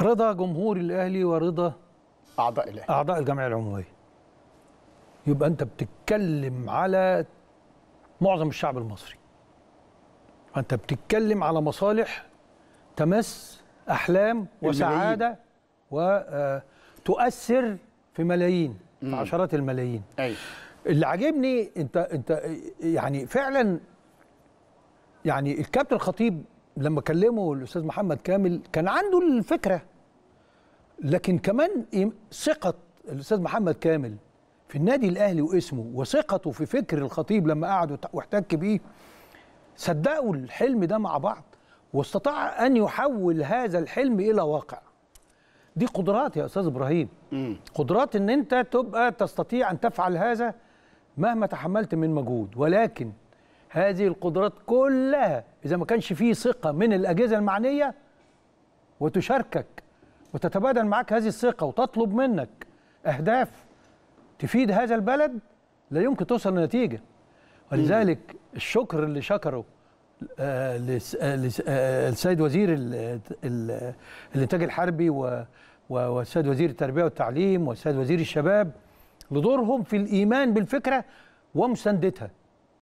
رضا جمهور الاهلي ورضا اعضاء الاهلي اعضاء الجمعيه العموميه يبقى انت بتتكلم على معظم الشعب المصري انت بتتكلم على مصالح تمس احلام وسعاده وتؤثر آه، في ملايين في عشرات الملايين أي. اللي عاجبني انت انت يعني فعلا يعني الكابتن الخطيب لما كلمه الاستاذ محمد كامل كان عنده الفكره لكن كمان ثقه الاستاذ محمد كامل في النادي الاهلي واسمه وثقته في فكر الخطيب لما قعد واحتك بيه صدقوا الحلم ده مع بعض واستطاع ان يحول هذا الحلم الى واقع دي قدرات يا استاذ ابراهيم قدرات ان انت تبقى تستطيع ان تفعل هذا مهما تحملت من مجهود ولكن هذه القدرات كلها إذا ما كانش في ثقة من الأجهزة المعنية وتشاركك وتتبادل معك هذه الثقة وتطلب منك أهداف تفيد هذا البلد لا يمكن توصل لنتيجة ولذلك الشكر اللي شكره آه، آه، آه، السيد وزير الانتاج الحربي والسيد وزير التربيه والتعليم والسيد وزير الشباب لدورهم في الايمان بالفكره ومساندتها